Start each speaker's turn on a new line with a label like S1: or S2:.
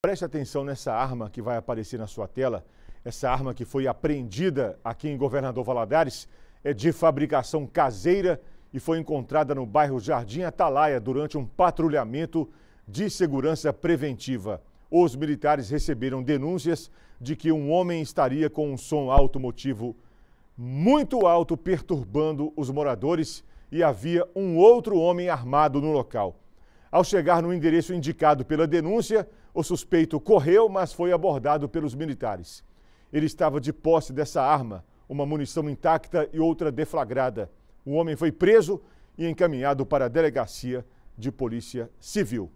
S1: Preste atenção nessa arma que vai aparecer na sua tela. Essa arma que foi apreendida aqui em Governador Valadares é de fabricação caseira e foi encontrada no bairro Jardim Atalaia durante um patrulhamento de segurança preventiva. Os militares receberam denúncias de que um homem estaria com um som automotivo muito alto perturbando os moradores e havia um outro homem armado no local. Ao chegar no endereço indicado pela denúncia, o suspeito correu, mas foi abordado pelos militares. Ele estava de posse dessa arma, uma munição intacta e outra deflagrada. O homem foi preso e encaminhado para a delegacia de polícia civil.